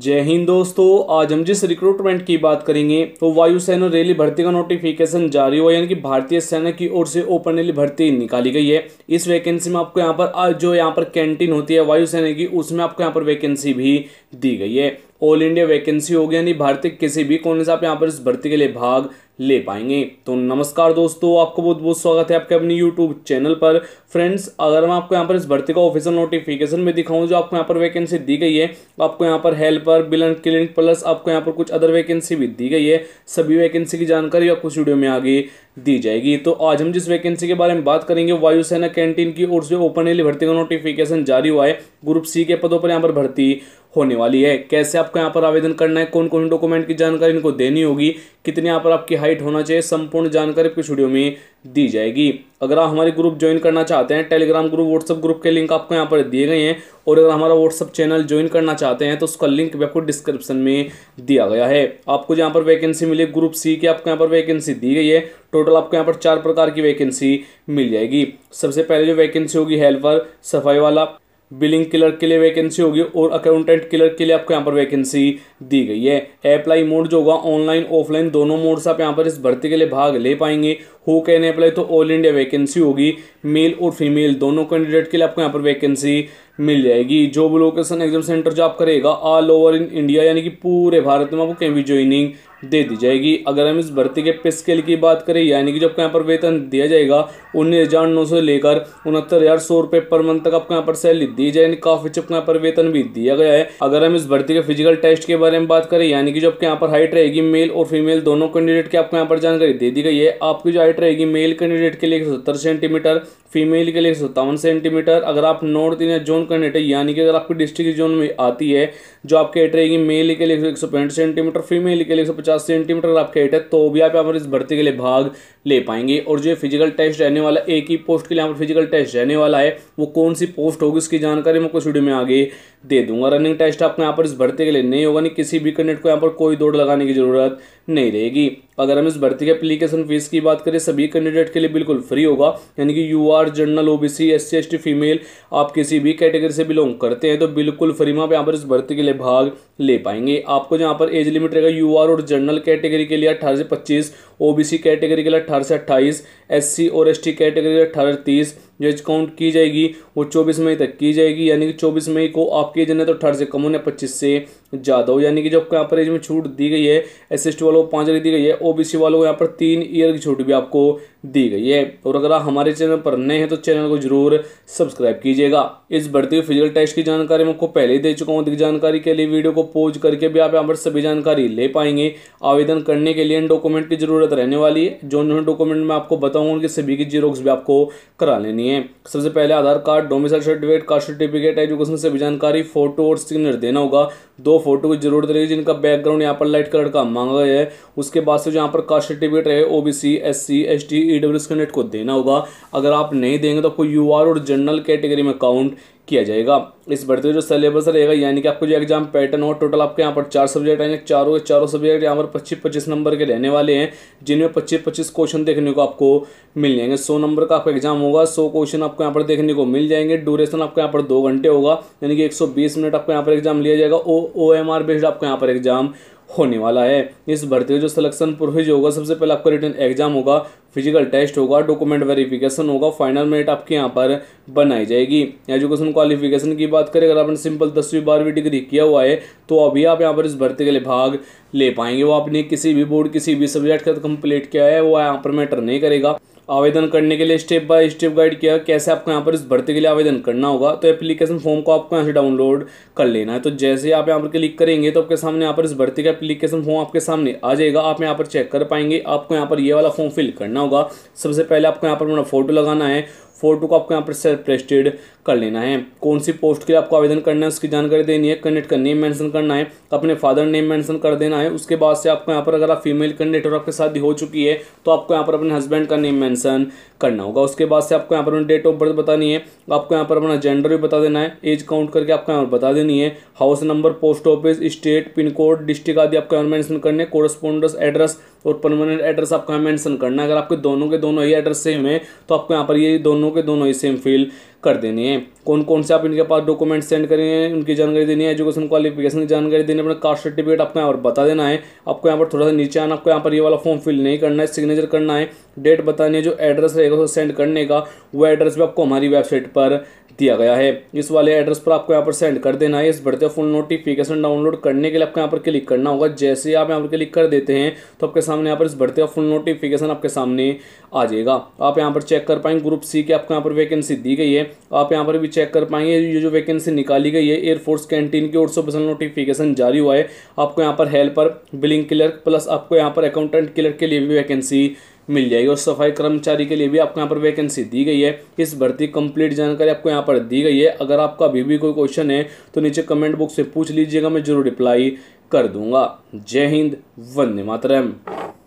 जय हिंद दोस्तों आज हम जिस रिक्रूटमेंट की बात करेंगे तो वायुसेना रेली भर्ती का नोटिफिकेशन जारी हुआ यानी कि भारतीय सेना की ओर से ओपन रेली भर्ती निकाली गई है इस वैकेंसी में आपको यहाँ पर जो यहाँ पर कैंटीन होती है वायुसेना की उसमें आपको यहाँ पर वैकेंसी भी दी गई है ऑल इंडिया वैकेंसी होगी यानी भारतीय किसी भी कोने से आप यहाँ पर इस भर्ती के लिए भाग ले पाएंगे तो नमस्कार दोस्तों आपको बहुत बहुत स्वागत है आपके अपने यूट्यूब चैनल पर फ्रेंड्स अगर मैं आपको यहाँ पर इस भर्ती का ऑफिशियल नोटिफिकेशन में दिखाऊँ जो आपको यहाँ पर वैकेंसी दी गई है आपको यहाँ पर helper bill and clinic plus आपको यहाँ पर कुछ अदर वैकेंसी भी दी गई है सभी वैकेंसी की जानकारी आपको इस वीडियो में आगे दी जाएगी तो आज हम जिस वैकेंसी के बारे में बात करेंगे वायुसेना कैंटीन की ओर से ओपन एली भर्ती का नोटिफिकेशन जारी हुआ है ग्रुप सी के पदों पर यहाँ पर भर्ती होने वाली है कैसे आपको यहाँ पर आवेदन करना है कौन कौन डॉक्यूमेंट की जानकारी इनको देनी होगी कितने यहाँ पर आपकी हाइट साइट होना चाहिए संपूर्ण जानकारी आपकी वीडियो में दी जाएगी अगर आप हमारे ग्रुप ज्वाइन करना चाहते हैं टेलीग्राम ग्रुप व्हाट्सअप ग्रुप के लिंक आपको यहाँ पर दिए गए हैं और अगर हमारा व्हाट्सअप चैनल ज्वाइन करना चाहते हैं तो उसका लिंक भी आपको डिस्क्रिप्शन में दिया गया है आपको जहाँ पर वैकेंसी मिली ग्रुप सी की आपको यहाँ पर वैकेंसी दी गई है टोटल आपको यहाँ पर चार प्रकार की वैकेंसी मिल जाएगी सबसे पहले जो वैकेंसी होगी हेल्पर सफाई वाला बिलिंग क्लर्क के, लिए वैकेंसी होगी और अकाउंटेंट क्लर्क के लिए आपको यहाँ पर वैकेंसी दी गई है अप्लाई मोड जो होगा ऑनलाइन ऑफलाइन दोनों मोड से आप यहाँ पर इस भर्ती के लिए भाग ले पाएंगे हु कैन अप्लाई तो ऑल इंडिया वैकेंसी होगी मेल और फीमेल दोनों कैंडिडेट के लिए आपको यहाँ पर वैकेंसी मिल जाएगी भी लोकेशन एग्जाम सेंटर जो करेगा ऑल ओवर इन इंडिया यानी कि पूरे भारत में आपको कहीं भी ज्वाइनिंग दे दी जाएगी अगर हम इस भर्ती के पे स्केल की बात करें यानी कि जो आपको यहाँ पर वेतन दिया जाएगा उन्नीस हज़ार नौ सौ लेकर उनहत्तर हज़ार सौ रुपये पर मंथ तक आपको यहाँ पर सैलरी दी जाए काफ़ी आपको यहाँ पर वेतन भी दिया गया है अगर हम इस भर्ती के फिजिकल टेस्ट के बारे में बात करें यानी कि जो आपके यहाँ पर हाइट रहेगी मेल और फीमेल दोनों कैंडिडेट की आपको यहाँ पर जानकारी दे दी गई है आपकी जो हाइट रहेगी मेल कैंडिडेट के लिए एक सेंटीमीटर फीमेल के लिए एक सेंटीमीटर अगर आप नॉर्थ इंडिया जोन कैंडिडेट है यानी कि अगर आपकी डिस्ट्रिक्ट जोन में आती है जो आपकी हाइट रहेगी मेल के लिए एक सेंटीमीटर फीमेल के लिए एक सेंटीमीटर अगर आपकी हाइट है तो भी आप यहाँ पर इस भर्ती के लिए भाग ले पाएंगे और जो फिजिकल टेस्ट रहने वाला एक ही पोस्ट के लिए यहाँ पर फिजिकल टेस्ट रहने वाला है वो कौन सी पोस्ट होगी उसकी जानकारी मैं कुछ वीडियो में आगे दे दूंगा रनिंग टेस्ट आपको यहाँ पर इस भर्ती के लिए नहीं होगा नहीं किसी भी कैंडिडेट को यहाँ पर कोई दौड़ लगाने की जरूरत नहीं रहेगी अगर हम इस भर्ती के अप्लीकेशन फीस की बात करें सभी कैंडिडेट के लिए बिल्कुल फ्री होगा यानी कि U R general O S C S T female आप किसी भी कैटेगरी से बिलोंग करते हैं तो बिल्कुल फ्री में आप यहाँ पर इस भर्ती के लिए भाग ले पाएंगे आपको जहाँ पर एज लिमिट रहेगा यू आर और जनरल कैटेगरी के लिए अठारह से पच्चीस ओ कैटेगरी के लिए अठारह से अट्ठाईस एस और एस कैटेगरी के लिए अठारह तीस जो काउंट की जाएगी वो चौबीस मई तक की जाएगी यानी कि चौबीस मई को आपकी एजेंट है तो अठारह से कम होने पच्चीस से ज़्यादा हो यानी कि जो आपको यहाँ पर एज में छूट दी गई है एस एस वालों को पाँच हज़ार दी गई है ओबीसी वालों को यहाँ पर तीन ईयर की छूट भी आपको दी गई है और अगर आप हमारे चैनल पर नए हैं तो चैनल को जरूर सब्सक्राइब कीजिएगा इस बढ़ती हुई फिजिकल टेस्ट की जानकारी मैं आपको पहले ही दे चुका हूँ अधिक जानकारी के लिए वीडियो को पोज करके भी आप यहाँ पर सभी जानकारी ले पाएंगे आवेदन करने के लिए इन डॉक्यूमेंट की जरूरत रहने वाली है जो जो डॉक्यूमेंट मैं आपको बताऊँगा उनकी सभी की जीरोक्स भी आपको करा लेनी है सबसे पहले Aadhaar card domicile certificate caste certificate education सभी जानकारी फोटो और सिग्नेचर देना होगा दो फोटो की जरूरत रहेगी जिनका बैकग्राउंड यहाँ पर लाइट कलर का मांगा गया है उसके बाद से जो यहाँ पर कास्ट सर्टिफिकेट है OBC S T E W कनेक्ट को देना होगा अगर आप नहीं देंगे तो आपको यू आर और जनरल कैटेगरी में काउंट किया जाएगा इस बढ़ते हुए जो सिलेबस रहेगा यानी कि आपको जो एग्जाम पैटर्न होगा टोटल आपके यहाँ पर चार सब्जेक्ट आएंगे चारों के चारों सब्जेक्ट यहाँ पर पच्चीस पच्चीस नंबर के रहने वाले हैं जिनमें पच्चीस पच्चीस क्वेश्चन देखने को आपको मिल जाएंगे सौ नंबर का आपका एग्जाम होगा सौ क्वेश्चन आपको यहाँ पर देखने को मिल जाएंगे ड्यूरेशन आपको यहाँ पर दो घंटे होगा यानी कि एक मिनट आपको यहाँ पर एग्जाम लिया जाएगा ओ ओ एम बेस्ड आपको यहाँ पर एग्जाम होने वाला है इस भर्ती का जो सिलेक्शन प्रोसेस होगा सबसे पहले आपका रिटर्न एग्जाम होगा फिजिकल टेस्ट होगा डॉक्यूमेंट वेरिफिकेशन होगा फाइनल मेरिट आपके यहाँ पर बनाई जाएगी एजुकेशन क्वालिफिकेशन की बात करें अगर आपने सिंपल दसवीं बारहवीं डिग्री किया हुआ है तो अभी आप यहाँ पर इस भर्ती के लिए भाग ले पाएंगे वो आपने किसी भी बोर्ड किसी भी सब्जेक्ट का कंप्लीट किया है वो यहाँ पर मैटर नहीं करेगा आवेदन करने के लिए स्टेप बाय स्टेप गाइड किया कैसे आपको यहाँ पर इस भर्ती के लिए आवेदन करना होगा तो एप्लीकेशन फॉर्म को आपको यहाँ से डाउनलोड कर लेना है तो जैसे ही आप यहाँ पर क्लिक करेंगे तो आपके सामने यहाँ पर इस भर्ती का एप्लीकेशन फॉर्म आपके सामने आ जाएगा आप यहाँ पर चेक कर पाएंगे आपको यहाँ पर ये वाला फॉर्म फिल करना होगा सबसे पहले आपको यहाँ पर अपना फोटो लगाना है फोटो को आपको यहाँ पर सेल्फ रजिस्टर्ड कर लेना है कौन सी पोस्ट के लिए आपको आवेदन करना है उसकी जानकारी देनी है कैंडिडेट का नेम मेंशन करना है अपने फादर नेम मेंशन कर देना है उसके बाद से आपको यहाँ पर अगर आप फीमेल कैंडिडेट और आपके शादी हो चुकी है तो आपको यहाँ पर अपने हस्बैंड का नेम मैंसन करना होगा उसके बाद से आपको यहाँ पर डेट ऑफ बर्थ बतानी है आपको यहाँ पर अपना जेंडर भी बता देना है एज काउंट करके आपको यहाँ पर बता देनी है house number post office state pin code district आदि आपको यहाँ मैंशन करने कोरस्पोंडेंस एड्रेस और परमानेंट एड्रेस आपको यहाँ मेंशन करना है अगर आपके दोनों के दोनों ही एड्रेस सेम है तो आपको यहाँ पर ये दोनों के दोनों ही सेम फिल कर देनी है कौन कौन से आप इनके पास डॉक्यूमेंट सेंड करेंगे उनकी जानकारी देनी है एजुकेशन क्वालिफिकेशन की जानकारी देनी है अपना कास्ट सर्टिफिकेट आपको यहाँ पर बता देना है आपको यहाँ पर थोड़ा सा नीचे आना आपको यहाँ पर ये वाला फॉर्म फिल नहीं करना है सिग्नेचर करना है डेट बतानी है जो एड्रेस रहेगा उसको सेंड करने का वो एड्रेस भी आपको हमारी वेबसाइट पर दिया गया है इस वाले एड्रेस पर आपको यहाँ पर सेंड कर देना है इस बढ़ते फुल नोटिफिकेशन डाउनलोड करने के लिए आपको यहाँ पर क्लिक करना होगा जैसे ही आप यहाँ पर क्लिक कर देते हैं तो आपके सामने यहाँ पर इस बढ़ते फुल नोटिफिकेशन आपके सामने आ जाएगा आप यहाँ पर चेक कर पाएंगे ग्रुप सी की आपको यहाँ पर वैकेंसी दी गई है आप यहाँ पर भी चेक कर पाएंगे ये जो वैकेंसी निकाली गई है एयरफोर्स कैंटीन की ओर से ऑफिसल नोटिफिकेशन जारी हुआ है आपको यहाँ पर हेल्पर बिलिंग क्लर्क प्लस आपको यहाँ पर अकाउंटेंट क्लर्क के लिए भी वैकेंसी मिल जाएगी और सफाई कर्मचारी के लिए भी आपको यहाँ पर वैकेंसी दी गई है इस भर्ती कंप्लीट जानकारी आपको यहाँ पर दी गई है अगर आपका अभी भी कोई क्वेश्चन है तो नीचे कमेंट बॉक्स से पूछ लीजिएगा मैं जरूर रिप्लाई कर दूंगा जय हिंद वंदे मातरम